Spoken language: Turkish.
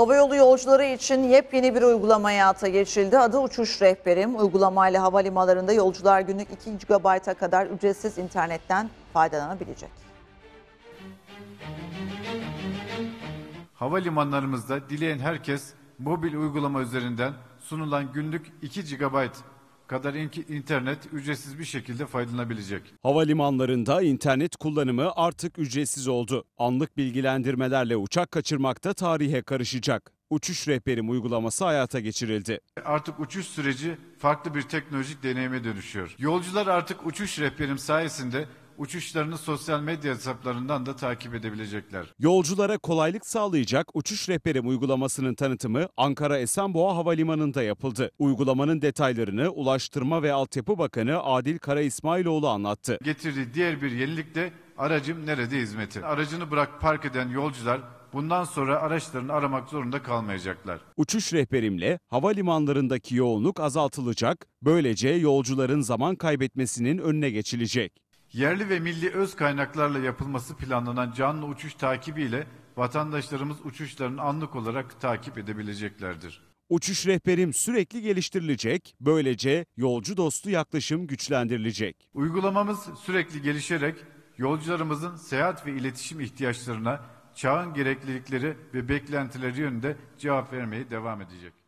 Havayolu yolcuları için yepyeni bir uygulama hayata geçildi. Adı Uçuş Rehberim. Uygulamayla havalimanlarında yolcular günlük 2 GB'a kadar ücretsiz internetten faydalanabilecek. Havalimanlarımızda dileyen herkes mobil uygulama üzerinden sunulan günlük 2 GB kadar internet ücretsiz bir şekilde faydalanabilecek. Havalimanlarında internet kullanımı artık ücretsiz oldu. Anlık bilgilendirmelerle uçak kaçırmakta tarihe karışacak. Uçuş Rehberim uygulaması hayata geçirildi. Artık uçuş süreci farklı bir teknolojik deneyime dönüşüyor. Yolcular artık Uçuş Rehberim sayesinde uçuşlarını sosyal medya hesaplarından da takip edebilecekler. Yolculara kolaylık sağlayacak uçuş rehberim uygulamasının tanıtımı Ankara Esenboğa Havalimanı'nda yapıldı. Uygulamanın detaylarını Ulaştırma ve Altyapı Bakanı Adil Kara İsmailoğlu anlattı. Getirdiği diğer bir yenilik de aracım nerede hizmeti. Aracını bırak park eden yolcular Bundan sonra araçlarını aramak zorunda kalmayacaklar. Uçuş rehberimle havalimanlarındaki yoğunluk azaltılacak, böylece yolcuların zaman kaybetmesinin önüne geçilecek. Yerli ve milli öz kaynaklarla yapılması planlanan canlı uçuş takibiyle vatandaşlarımız uçuşlarını anlık olarak takip edebileceklerdir. Uçuş rehberim sürekli geliştirilecek, böylece yolcu dostu yaklaşım güçlendirilecek. Uygulamamız sürekli gelişerek yolcularımızın seyahat ve iletişim ihtiyaçlarına, çağın gereklilikleri ve beklentileri yönünde cevap vermeye devam edecek.